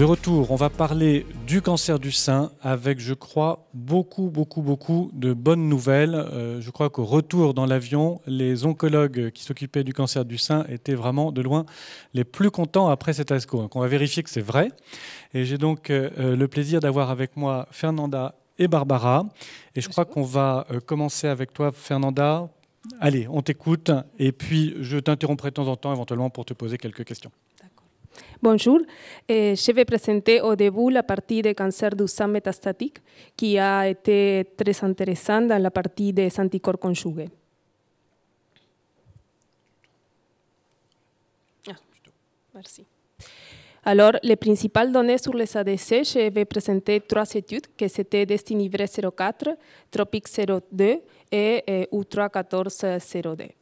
De retour, on va parler du cancer du sein avec, je crois, beaucoup, beaucoup, beaucoup de bonnes nouvelles. Euh, je crois qu'au retour dans l'avion, les oncologues qui s'occupaient du cancer du sein étaient vraiment de loin les plus contents après cet ASCO. Hein, on va vérifier que c'est vrai. Et j'ai donc euh, euh, le plaisir d'avoir avec moi Fernanda et Barbara. Et je crois qu'on va commencer avec toi, Fernanda. Allez, on t'écoute. Et puis, je t'interromprai de temps en temps, éventuellement, pour te poser quelques questions. Bonjour, eh, je vais présenter au début la partie de cancer du sang métastatique qui a été très intéressante dans la partie des anticorps conjugués. Ah, merci. Alors, les principales données sur les ADC, je vais présenter trois études qui étaient Destiny 04, Tropic 02 et eh, u d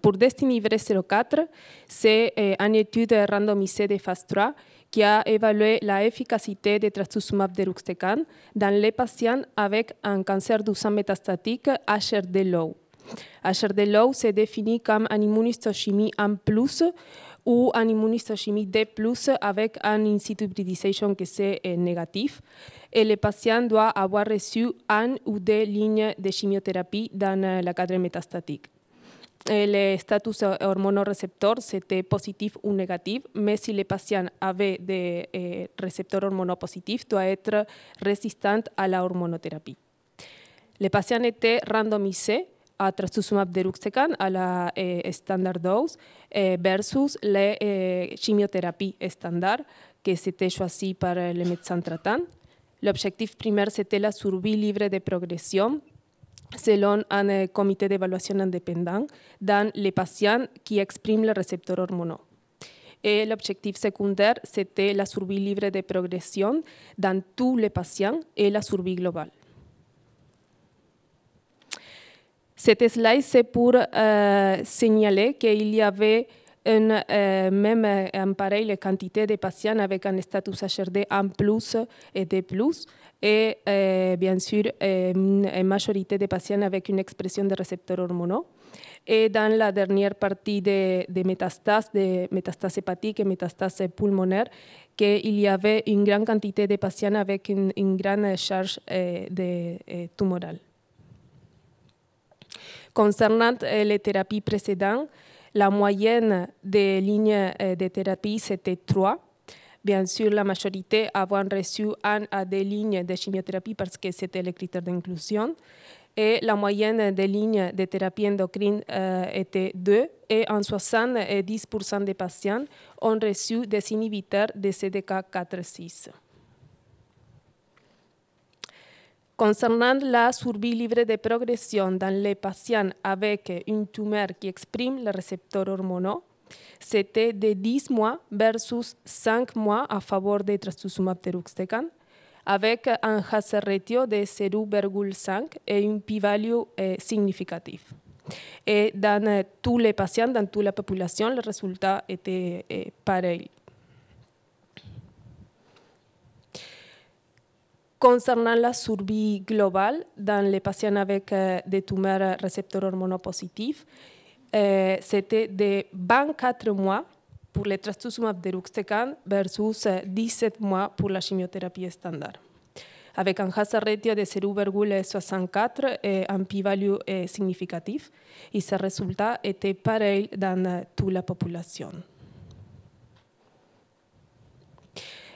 pour Destiny 04, c'est euh, une étude randomisée de phase 3 qui a évalué l'efficacité de trastuzumab deruxtecan dans les patients avec un cancer du sang métastatique HRD low. HRD low se définit comme un immunistochimie en plus ou un immunistochimie D+, avec un in situ hybridization qui est euh, négatif. Et le patient doit avoir reçu une ou deux lignes de chimiothérapie dans euh, la cadre métastatique. el estatus hormonoreceptor CT positivo o negativo, pero si el paciente tiene des eh, récepteurs hormonopositifs, doit resistente a la hormonoterapia. El paciente étaient randomizado a trastuzumab deruxtecan a la eh, standard dose eh, versus la quimioterapia eh, estándar que así para el le tratante. objetivo L'objectif primaire, c'était la survie libre de progresión selon un eh, comité d'évaluation indépendant dans les patients qui expriment le récepteur hormonaux. Et l'objectif secondaire, c'était la survie libre de progression dans tous les patients et la survie globale. Cette slide, c'est pour euh, signaler qu'il y avait une eh, même eh, pareille quantité de patients avec un statut HRD en plus et de plus, et eh, bien sûr une, majorité de patients avec une expression de récepteurs hormonaux. Et dans la dernière partie des de métastases, des métastases hépatiques et métastases pulmonaires, il y avait une grande quantité de patients avec une, grande charge de, tumorale. Concernant les thérapies précédentes, la moyenne des lignes euh, de thérapie, c'était 3. Bien sûr, la majorité avait reçu un à des lignes de chimiothérapie parce que c'était le critère d'inclusion. Et la moyenne des lignes de thérapie endocrine euh, était 2 et en 70% euh, des patients ont reçu des inhibiteurs de CDK4-6. Concernant la survie libre de progression dans les patients avec une tumeur qui exprime le récepteur hormonal, c'était de 10 mois versus 5 mois à faveur de trastuzumab deruxtecan, avec e un hazard ratio de 0,5 et un p-value eh, significatif. Et eh, dans eh, tous les patients, dans toute la population, le résultat était pareil. Concernant la survie globale dans les patients avec euh, des tumeurs récepteurs hormonopositifs, euh, c'était de 24 mois pour le trastuzumab deruxtecan versus 17 euh, mois pour la chimiothérapie standard. Avec un hazard ratio de 0,64 et un p-value significatif, et ce résultat était pareil dans toute la population.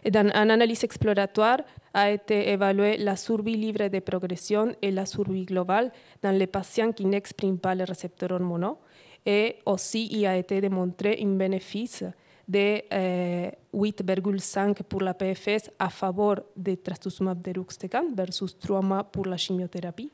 Et dans une analyse exploratoire, été e évalué la survie libre de progresión y e la survie global e en les patients qui n'expriment pas les récepteurs hormonaux. Et aussi, il a été démontré un bénéfice de 8,5 eh, pour la PFS a favor de trastuzumab deruxtecan versus 3 mois pour la chimiothérapie,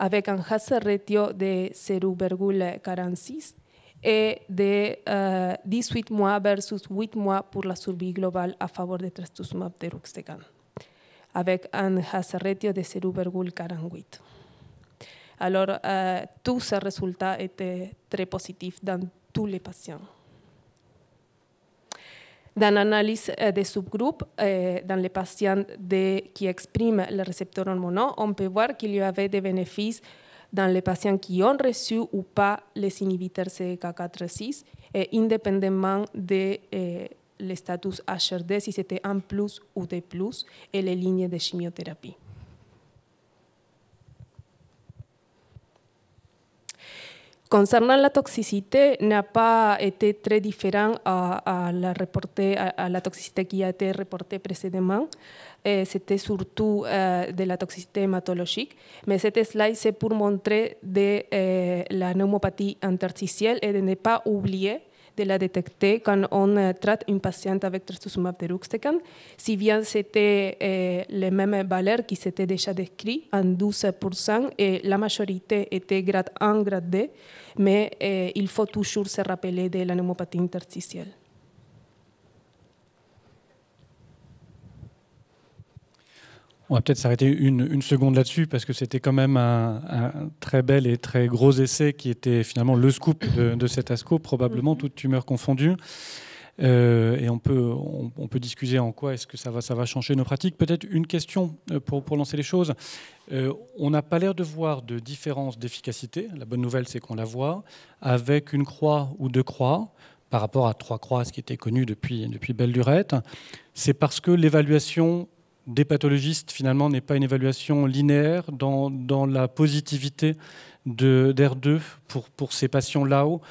avec un hazard ratio de 0,46 y de 18 eh, mois versus 8 mois pour la survie global a favor de trastuzumab deruxtecan. avec un hasard ratio de 0,48. Alors, eh, tous ces résultats étaient très positifs dans tous les patients. Dans l'analyse eh, des subgroupes, eh, dans les patients de, qui expriment le récepteur hormonaux, on peut voir qu'il y avait des bénéfices dans les patients qui ont reçu ou pas les inhibiteurs ck 4 6 indépendamment des el estatus HRD si c'était 1 plus ut plus y les líneas de quimioterapia. Concernant la toxicidad, n'a pas été très différent a à la, toxicidad que à, la toxicité qui e a été reportée précédemment. C'était surtout de la toxicité hématologique. Mais cette slide, c'est pour montrer de, eh, la pneumopathie interstitielle eh, y de ne pas oublier de la détecter quand on eh, traite une patiente avec trastuzumab ruxtecan, si bien c'était eh, les mêmes valeurs qui s'étaient déjà décrites en 12% et eh, la majorité était grade 1, grade 2, mais il faut toujours se rappeler de la pneumopathie interstitielle. On va peut-être s'arrêter une, seconde là-dessus parce que c'était quand même un, très bel et très gros essai qui était finalement le scoop de, cet ASCO, probablement mhm. toute tumeur confondue. Euh, et on peut, on, peut discuter en quoi est-ce que ça va, ça va changer nos pratiques. Peut-être une question euh, pour, pour lancer les choses. Euh, on n'a pas l'air de voir de différence d'efficacité. La bonne nouvelle, c'est qu'on la voit avec une croix ou deux croix par rapport à trois croix, ce qui était connu depuis, depuis belle Durette. C'est parce que l'évaluation des pathologistes, finalement, n'est pas une évaluation linéaire dans, la positivité d'R2 pour, ces patients là-haut.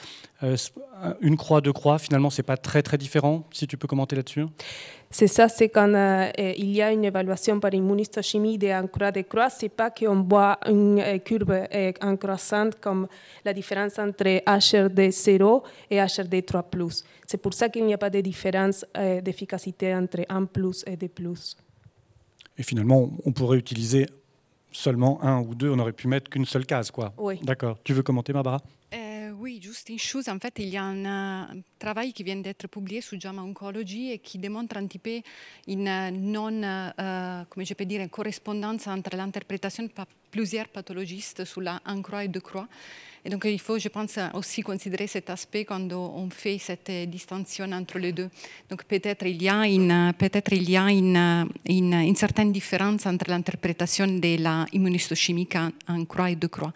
Euh, une croix, deux croix, finalement, ce n'est pas très très différent. Si tu peux commenter là-dessus. C'est ça, c'est quand euh, il y a une évaluation par immunistochimie des en croix, de croix, c'est pas qu'on voit une euh, courbe en croissante comme la différence entre HRD0 et HRD3+. C'est pour ça qu'il n'y a pas de différence d'efficacité entre 1 plus et 2 et finalement, on pourrait utiliser seulement un ou deux, on aurait pu mettre qu'une seule case. Quoi. Oui. D'accord. Tu veux commenter, Barbara euh, Oui, juste une chose. En fait, il y a un travail qui vient d'être publié sur JAMA Oncology et qui démontre un petit peu une euh, non, euh, je peux dire, une correspondance entre l'interprétation plusieurs pathologistes sur la 1 croix et croix. Et donc il faut, je pense, aussi considérer cet aspect quand on fait cette distinction entre les deux. Donc peut-être il y a une, peut-être il y a une, une, certaine différence entre l'interprétation de la en, en croix et croix.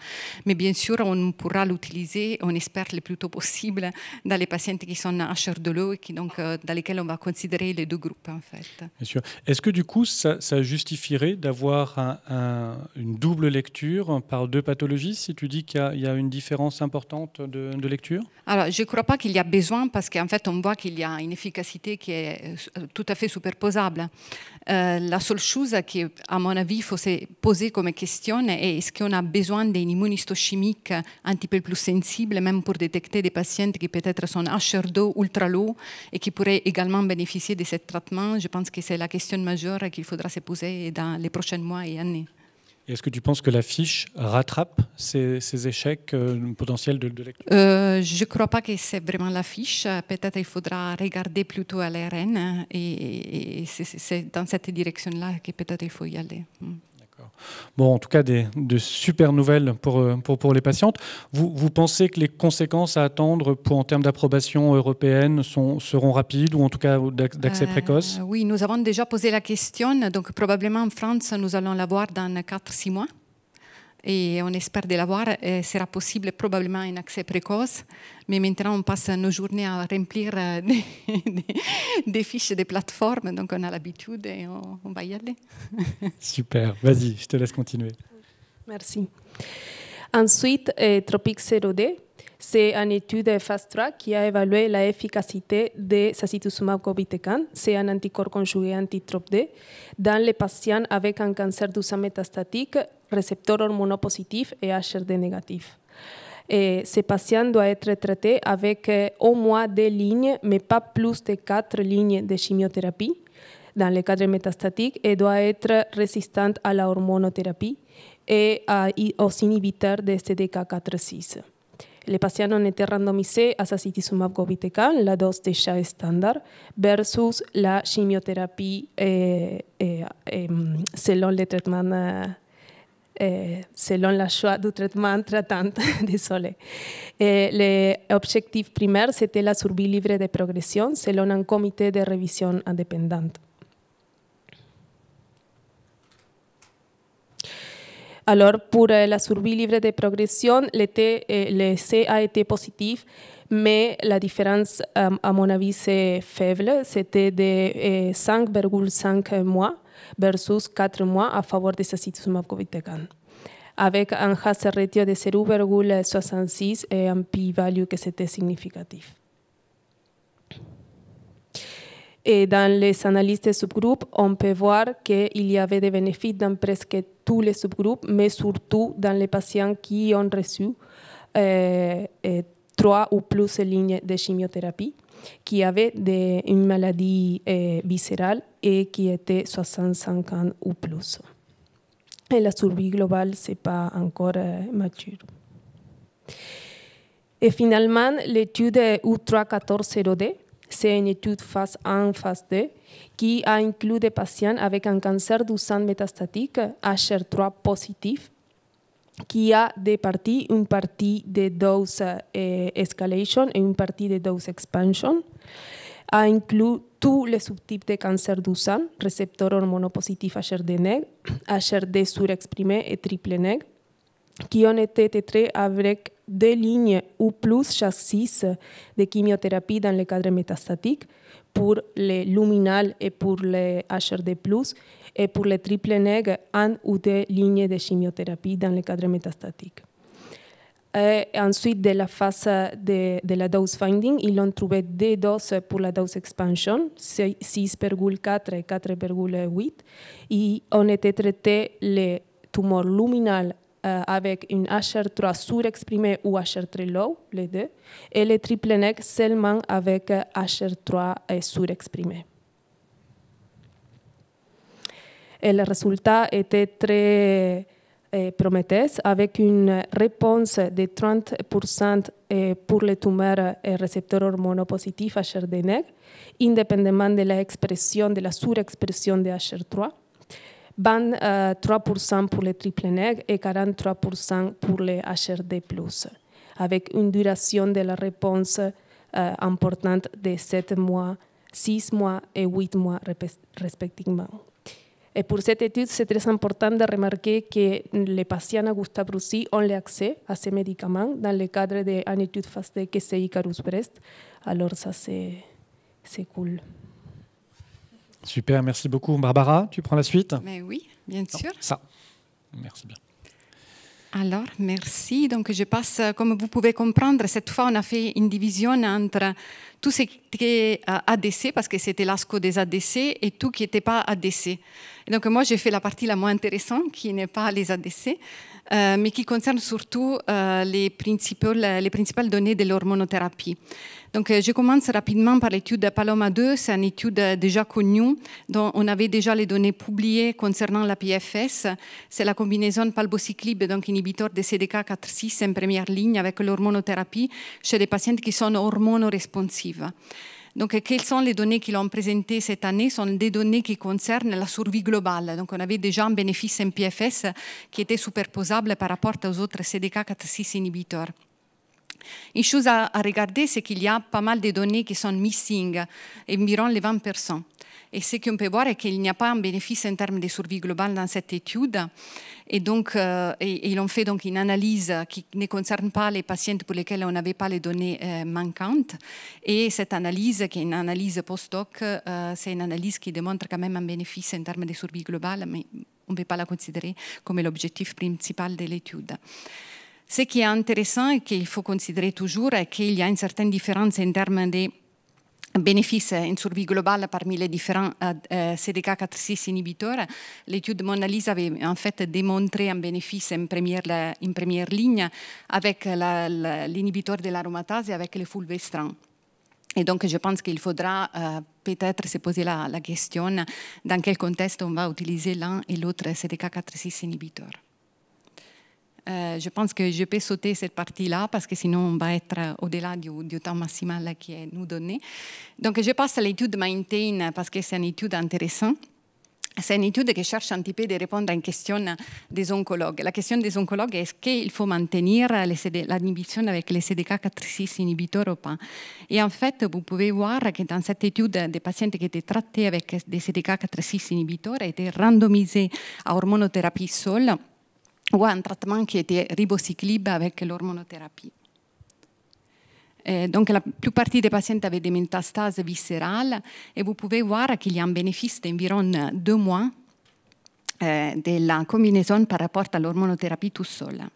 Mais bien sûr, on pourra l'utiliser, on espère le plus tôt possible, dans les patients qui sont à de l'eau et qui, donc, euh, dans lesquels on va considérer les deux groupes en fait. Est-ce que du coup, ça, justifierait d'avoir une double lecture par deux pathologies, si tu dis qu'il y, a une différence importante de, lecture Alors, je ne crois pas qu'il y a besoin parce qu'en fait, on voit qu'il y a une efficacité qui est euh, tout à fait superposable. Euh, la seule chose qui, à mon avis, faut se poser comme question est est-ce qu'on a besoin d'une immunistochimique un petit peu plus sensible, même pour détecter des patients qui peut-être sont HR2 ultra low et qui pourraient également bénéficier de ce traitement Je pense que c'est la question majeure qu'il faudra se poser dans les prochains mois et années. Est-ce que tu penses que la fiche rattrape ces, échecs euh, potentiels de, de euh, Je ne crois pas que c'est vraiment la fiche. Peut-être il faudra regarder plutôt à l'ARN hein, et, et c'est dans cette direction-là que peut-être il faut y aller. Hmm bon, en tout cas des, de super nouvelles euh, pour, pour, les patientes. Vous, vous, pensez que les conséquences à attendre pour, en termes d'approbation européenne sont, seront rapides ou en tout cas d'accès euh, précoce Oui, nous avons déjà posé la question, donc probablement en France, nous allons l'avoir dans 4-6 mois et on espère de l'avoir. Euh, sera possible probablement un accès précoce. Mais maintenant, on passe nos journées à remplir euh, des, fiches des plateformes. Donc, on a l'habitude et on, va y aller. Super. Vas-y, je te laisse continuer. Merci. Ensuite, euh, Tropic 0D, C'est une étude Fast Track qui a évalué l'efficacité efficacité de sacituzumab govitecan, c'est un anticorps conjugué anti 2 dans les patients avec un cancer du sein métastatique récepteurs hormonopositif et HRD négatif Et ces patients doivent être traités avec euh, au moins deux lignes, mais pas plus de quatre lignes de chimiothérapie dans le cadre métastatique et doit être résistante à la hormonothérapie et aux inhibiteurs de CDK4-6. Les patients ont été randomisés à sa govitecan, la dose déjà standard, versus la chimiothérapie euh, euh, selon le traitement... Eh, selon la choix du traitement traitant. Désolé. Eh, L'objectif premier, c'était la survie libre de progression selon un comité de révision indépendant. Alors, pour eh, la survie libre de progression, C a été positif, mais la différence, à mon avis, c'est faible. C'était de 5,5 mois versus 4 mois à faveur des COVID-19. avec un hazard ratio de 0,66 et un p-value qui était significatif. Et dans les analyses des subgroupes, on peut voir qu'il y avait des bénéfices dans presque tous les subgroupes, mais surtout dans les patients qui ont reçu euh, trois ou plus lignes de chimiothérapie qui avait une maladie euh, viscérale et qui était 65 ans ou plus. Et la survie globale, ce n'est pas encore euh, mature. Et finalement, l'étude u d c'est une étude phase 1, phase 2, qui a inclus des patients avec un cancer du sein métastatique HR3 positif qui a deux parties, une partie de dose eh, escalation et une partie de dose expansion, a inclus tous les subtypes de cancer du sang, hormonopositif hormonopositifs HRD-neg, HRD surexprimé et triple-neg, qui ont été traités avec deux lignes ou plus chassis de chimiothérapie dans le cadre métastatique pour les luminales et pour les HRD+, et pour les triple nègres, un ou deux lignes de chimiothérapie dans le cadre métastatique. E ensuite, de la phase de, la dose finding, ils ont trouvé deux doses pour la dose expansion, 6,4 et 4,8. Et on était traité les tumeurs luminales euh, avec une HR3 surexprimée ou HR3 low, les deux, et les triple nec seulement avec HR3 euh, surexprimée. Et le résultat était très eh, prometteur, avec une réponse de 30% pour eh, les tumeurs et eh, récepteurs hormonaux positifs HRD neg indépendamment de l'expression, de la surexpression de HR3. 23% pour les triple neg et 43% pour les HRD+, avec une duration de la réponse importante de 7 mois, 6 mois et 8 mois respectivement. Et pour cette étude, c'est très important de remarquer que les patients à Gustave-Roussy ont l'accès à ces médicaments dans le cadre d'une étude phase que c'est Icarus-Brest. Alors ça, c'est cool. Super, merci beaucoup. Barbara, tu prends la suite Mais Oui, bien sûr. ça, merci bien. Alors, merci. Donc, je passe, euh, comme vous pouvez comprendre, cette fois, on a fait une division entre tout ce qui était euh, ADC, parce que c'était l'ASCO des ADC, et tout qui n'était pas ADC. donc, moi, j'ai fait la partie la moins intéressante, qui n'est pas les ADC. Euh, mais qui concerne surtout euh, les, principales, données de l'hormonothérapie. Donc, euh, je commence rapidement par l'étude Paloma 2. C'est une étude déjà connue dont on avait déjà les données publiées concernant la PFS. C'est la combinaison palbociclib, donc inhibiteur de CDK4-6 en première ligne avec l'hormonothérapie chez les patients qui sont hormonoresponsifs. Donc, euh, quelles sont les données qu'ils ont présentées cette année Ce sont des données qui concernent la survie globale. Donc, on avait déjà un bénéfice MPFS qui était superposable par rapport aux autres CDK4-6 inhibiteurs. Une chose à, regarder, c'est qu'il y a pas mal de données qui sont missing, environ les 20%. Et ce qu'on peut voir c'est qu'il n'y a pas un bénéfice en termes de survie globale dans cette étude. Et donc, euh, ils ont fait donc une analyse qui ne concerne pas les patients pour lesquels on n'avait pas les données euh, manquantes. Et cette analyse, qui est une analyse post hoc euh, c'est une analyse qui démontre quand même un bénéfice en termes de survie globale, mais on ne peut pas la considérer comme l'objectif principal de l'étude. Ce qui est intéressant et qu'il faut considérer toujours est qu'il y a une certaine différence en termes de bénéfices en survie globale parmi les différents euh, euh, CDK4-6 inhibiteurs. L'étude Mona Lisa avait en fait démontré un bénéfice en première, en première ligne avec l'inhibiteur de l'aromatase et avec le fulvestrant. Et donc, je pense qu'il faudra euh, peut-être se poser la, la, question dans quel contexte on va utiliser l'un et l'autre CDK4-6 inhibiteurs. Euh, je pense que je peux sauter cette partie-là parce que sinon on va être euh, au-delà du, temps maximal qui est nous donné. Donc je passe à l'étude maintain parce que c'est une étude intéressante. C'est une étude qui cherche un petit peu de répondre à une question des oncologues. La question des oncologues est est-ce qu'il faut maintenir l'inhibition avec les CDK4-6 inhibiteurs ou pas Et en fait, vous pouvez voir que dans cette étude, des patients qui étaient traités avec des CDK4-6 inhibiteurs étaient randomisés à hormonothérapie seule ou un traitement che était ribociclib con l'hormonothérapie. Et eh, donc la plupart des patients avaient des métastases viscérales et vous pouvez voir qu'il y a un bénéfice d'environ deux mois eh, della combinazione la combinaison par rapport à seul.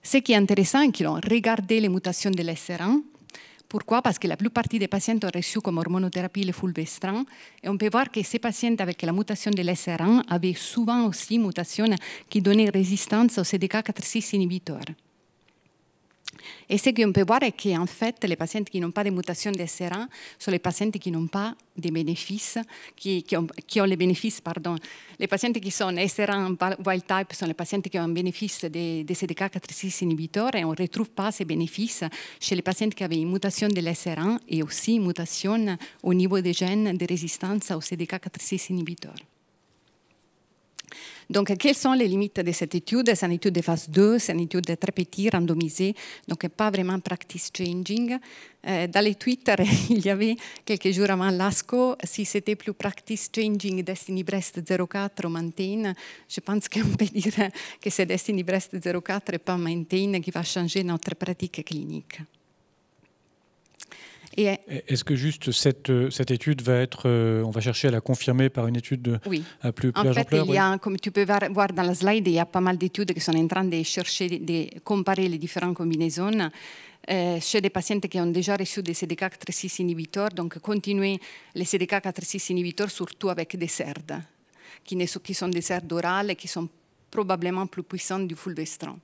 Ce qui est intéressant, c'est che ont regardé les mutations de 1 Pourquoi Parce que la plupart des patients ont reçu comme hormonothérapie le fulvestrant. Et on peut voir que ces patients avec la mutation de l'SR1 avaient souvent aussi mutation qui donnait résistance au cdk 46 6 inhibiteurs. Et ce qu'on peut voir est qu'en fait, les patients qui n'ont pas de mutation des sérins sont les patients qui n'ont pas des bénéfices, qui, qui, ont, qui, ont, les bénéfices, pardon. Les patients qui sont SRA wild type sont les patients qui ont un bénéfice des de cdk 46 6 inhibiteurs et on ne retrouve pas ces bénéfices chez les patients qui avaient une mutation de l'SRA et aussi une mutation au niveau des gènes de résistance aux cdk 46 6 inhibiteurs. Donc, quelles sont les limites de cette étude C'est une étude de phase 2, c'est une étude très petite, randomisée, donc pas vraiment practice changing. Euh, dans les Twitter, il y avait quelques jours avant l'ASCO, si c'était plus practice changing Destiny Brest 04 maintain, je pense qu'on peut dire que c'est Destiny Brest 04 et pas maintain qui va changer notre pratique clinique. Est-ce que juste cette, euh, cette étude va être, euh, on va chercher à la confirmer par une étude euh, oui. à plus, plus en fait, il y a, Comme tu peux voir dans la slide, il y a pas mal d'études qui sont en train de chercher, de comparer les différentes combinaisons. Euh, chez des patients qui ont déjà reçu des CDK4-6 inhibiteurs, donc continuer les CDK4-6 inhibiteurs surtout avec des SERD, qui, sont, qui sont des SERD orales qui sont probablement plus puissante du fulvestrant.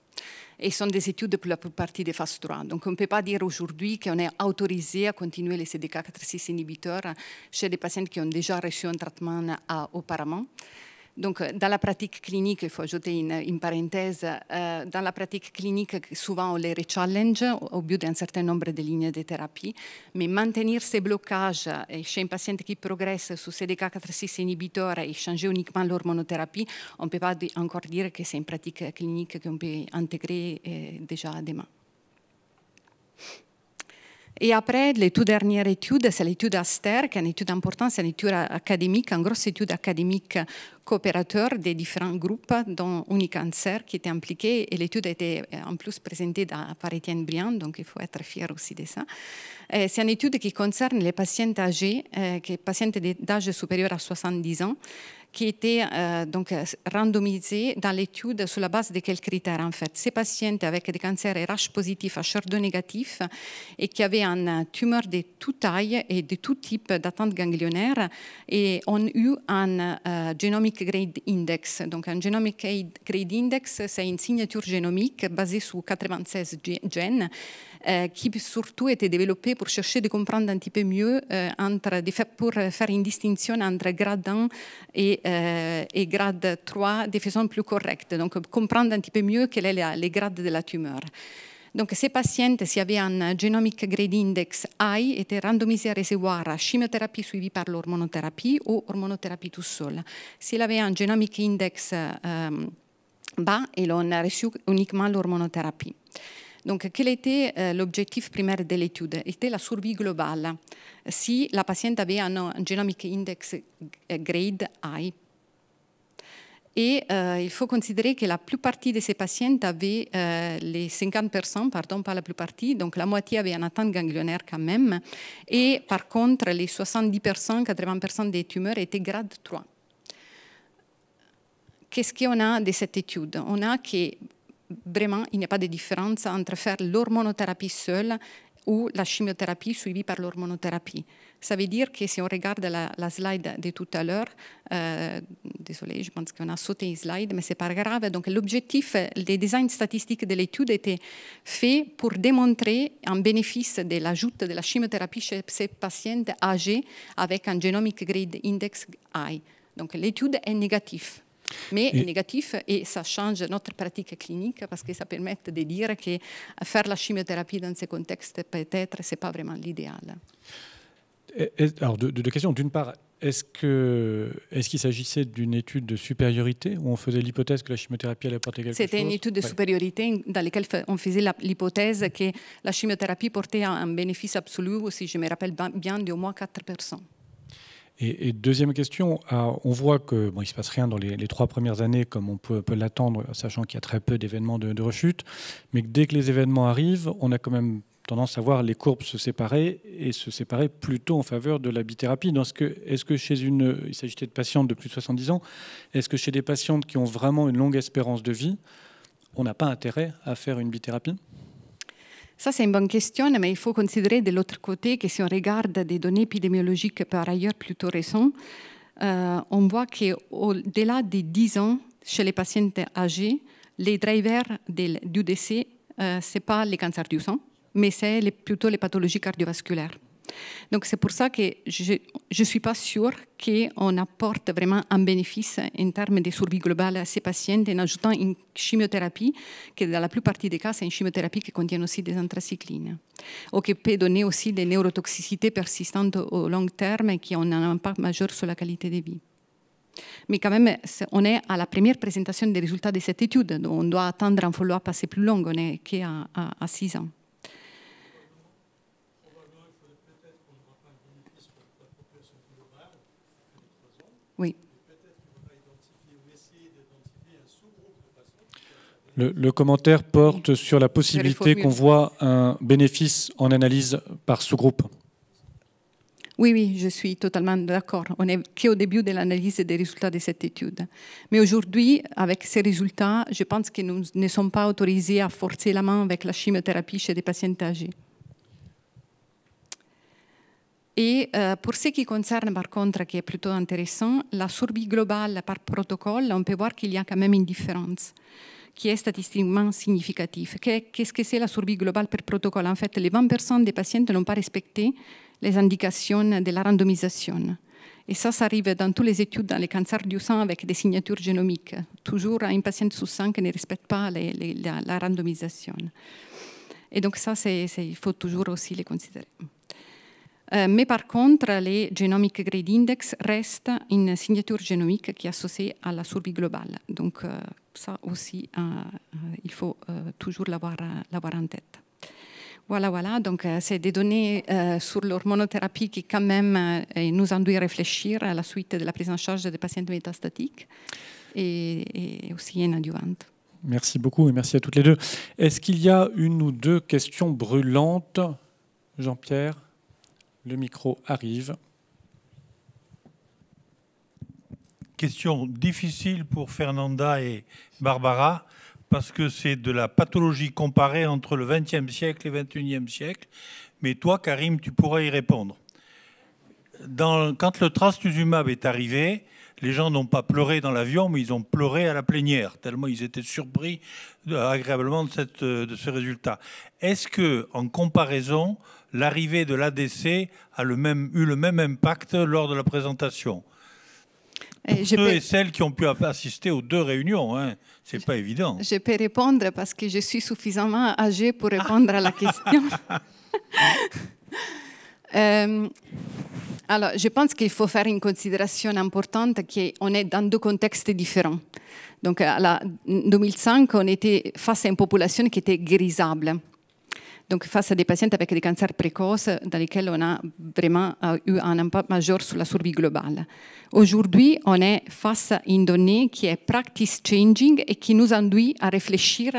Et sont des études pour la plupart des phases 3. Donc on ne peut pas dire aujourd'hui qu'on est autorisé à continuer les CDK4-6 inhibiteurs chez des patients qui ont déjà reçu un traitement auparavant. Donc, euh, dans la pratique clinique, il faut ajouter une, une parenthèse, euh, dans la pratique clinique, souvent on les rechallenge au bout d'un certain nombre de lignes de thérapie, mais maintenir ces blocages chez un patient qui progresse sous CDK4-6 inhibiteur et changer uniquement l'hormonothérapie, on ne peut pas encore dire que c'est une pratique clinique qu'on peut intégrer euh, déjà demain. Et après, les tout dernières études, c'est l'étude Aster, qui est une étude importante, c'est une étude académique, une grosse étude académique coopérateur des différents groupes, dont Unicancer qui était impliqué. Et l'étude a été euh, en plus présentée par Étienne Briand, donc il faut être fier aussi de ça. Euh, c'est une étude qui concerne les patients âgés, les euh, patients d'âge supérieur à 70 ans qui étaient euh, donc euh, randomisée dans l'étude sur la base de quels critères en fait Ces patients avec des cancers RH positifs à 2 négatifs et qui avaient un tumeur de toute taille et de tout type d'attente ganglionnaire et ont eu un euh, genomic grade index. Donc un genomic grade index, c'est une signature génomique basée sur 96 gènes qui eh, surtout était développé pour chercher de comprendre un petit peu mieux, euh, entre, de faire, pour euh, faire une distinction entre grade 1 et, euh, et grade 3 de façon plus correcte, donc comprendre un petit peu mieux quel est les grades de la tumeur. Donc, ces patients, s'ils avaient un genomic grade index high, étaient randomisés à recevoir chimiothérapie suivie par l'hormonothérapie ou hormonothérapie tout seul. S'ils avaient un genomic index euh, bas, ils ont reçu uniquement l'hormonothérapie. Donc, quel était euh, l'objectif primaire de l'étude C'était la survie globale, si la patiente avait un, un genomic index euh, grade high. Et euh, il faut considérer que la plupart de ces patients avaient euh, les 50%, pardon, pas la plupart, donc la moitié avait un atteinte ganglionnaire quand même. Et par contre, les 70%, 80% des tumeurs étaient grade 3. Qu'est-ce qu'on a de cette étude On a que vraiment, il n'y a pas de différence entre faire l'hormonothérapie seule ou la chimiothérapie suivie par l'hormonothérapie. Ça veut dire que si on regarde la, slide de tout à l'heure, euh, désolé, je pense qu'on a sauté une slide, mais c'est pas grave. Donc l'objectif, les designs statistiques de l'étude étaient faits pour démontrer un bénéfice de l'ajout de la chimiothérapie chez ces patients âgés avec un genomic grade index I. Donc l'étude est négative mais négatif et ça change notre pratique clinique parce que ça permet de dire que faire la chimiothérapie dans ce contexte, peut-être, ce n'est pas vraiment l'idéal. Alors, deux, questions. D'une part, est-ce qu'il s'agissait d'une étude de supériorité où on faisait l'hypothèse que la chimiothérapie allait porter quelque chose C'était une étude de supériorité dans laquelle on faisait l'hypothèse que la chimiothérapie portait un bénéfice absolu, si je me rappelle bien, d'au moins 4%. Et, deuxième question, ah, on voit que bon, il se passe rien dans les, trois premières années comme on peut, l'attendre, sachant qu'il y a très peu d'événements de, rechute, mais dès que les événements arrivent, on a quand même tendance à voir les courbes se séparer et se séparer plutôt en faveur de la bithérapie. Est-ce que, chez une, il s'agissait de patientes de plus de 70 ans, est-ce que chez des patientes qui ont vraiment une longue espérance de vie, on n'a pas intérêt à faire une bithérapie ça, c'est une bonne question, mais il faut considérer de l'autre côté que si on regarde des données épidémiologiques par ailleurs plutôt récentes, euh, on voit qu'au-delà des 10 ans, chez les patients âgés, les drivers du décès, euh, ce n'est pas les cancers du sang, mais c'est plutôt les pathologies cardiovasculaires. Donc c'est pour ça que je ne suis pas sûre qu'on apporte vraiment un bénéfice en termes de survie globale à ces patients en ajoutant une chimiothérapie, qui dans la plupart des cas, c'est une chimiothérapie qui contient aussi des anthracyclines, ou qui peut donner aussi des neurotoxicités persistantes au long terme et qui ont un impact majeur sur la qualité de vie. Mais quand même, on est à la première présentation des résultats de cette étude. Donc on doit attendre un follow-up assez plus long, on est qu'à 6 ans. Oui. Le, commentaire porte sur la possibilité qu'on voit un bénéfice en analyse par sous-groupe. Oui, oui, je suis totalement d'accord. On est qu'au début de l'analyse des résultats de cette étude. Mais aujourd'hui, avec ces résultats, je pense que nous ne sommes pas autorisés à forcer la main avec la chimiothérapie chez des patients âgés. Et euh, pour ce qui concerne, par contre, qui est plutôt intéressant, la survie globale par protocole, on peut voir qu'il y a quand même une différence qui est statistiquement significative. Qu'est-ce que c'est la survie globale par protocole En fait, les 20% des patients n'ont pas respecté les indications de la randomisation. Et ça, ça arrive dans toutes les études dans les cancers du sang avec des signatures génomiques. Toujours un patient sous sang qui ne respecte pas la, la randomisation. Et donc ça, il faut toujours aussi les considérer. Eh, mais par contre, les Genomic Grade Index restent une signature génomique qui est associée à la survie globale. Donc euh, ça aussi, euh, euh, il faut toujours l'avoir en tête. Voilà, voilà, donc c'est des données sur l'hormonothérapie qui quand même nous induit à réfléchir à la suite de la prise en charge des patients métastatiques et, aussi en adjuvante. Merci beaucoup et merci à toutes les deux. Est-ce qu'il y a une ou deux questions brûlantes, Jean-Pierre le micro arrive. Question difficile pour Fernanda et Barbara, parce que c'est de la pathologie comparée entre le XXe siècle et le XXIe siècle. Mais toi, Karim, tu pourras y répondre. quand le trastuzumab est arrivé, les gens n'ont pas pleuré dans l'avion, mais ils ont pleuré à la plénière, tellement ils étaient surpris euh, agréablement de, euh, de ce résultat. Est-ce que, en comparaison, l'arrivée de l'ADC a le même, eu le même impact lors de la présentation. Et ceux et celles qui ont pu assister aux deux réunions, hein. c'est pas évident. Je peux répondre parce que je suis suffisamment âgée pour répondre à la question. Euh, alors, je pense qu'il faut faire une considération importante qu'on est dans deux contextes différents. Donc, en 2005, on était face à une population qui était grisable. Donc, face à des patients avec des cancers précoces dans lesquels on a vraiment euh, eu un impact majeur sur la survie globale. Aujourd'hui, on est face à une donnée qui est practice changing et qui nous induit à réfléchir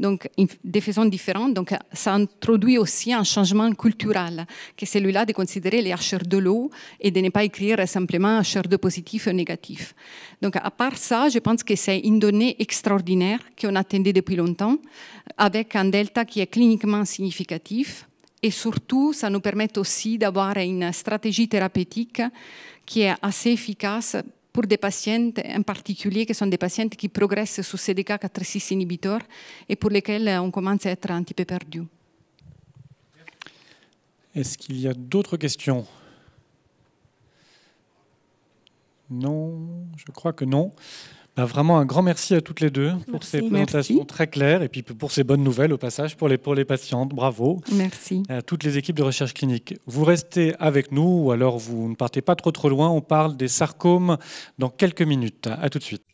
donc, des façons différentes. Donc, ça introduit aussi un changement culturel, que celui-là de considérer les HR de l'eau et de ne pas écrire simplement HR de positif ou négatif. Donc à part ça, je pense que c'est une donnée extraordinaire qu'on attendait depuis longtemps, avec un delta qui est cliniquement significatif. Et surtout, ça nous permet aussi d'avoir une stratégie thérapeutique qui est assez efficace pour des patients en particulier, qui sont des patients qui progressent sous CDK4-6 inhibiteurs et pour lesquels on commence à être un petit peu perdu. Est-ce qu'il y a d'autres questions non, je crois que non. Bah, vraiment un grand merci à toutes les deux pour ces présentations très claires et puis pour ces bonnes nouvelles au passage pour les, pour les patientes. Bravo. Merci. À toutes les équipes de recherche clinique. Vous restez avec nous ou alors vous ne partez pas trop trop loin. On parle des sarcomes dans quelques minutes. À tout de suite.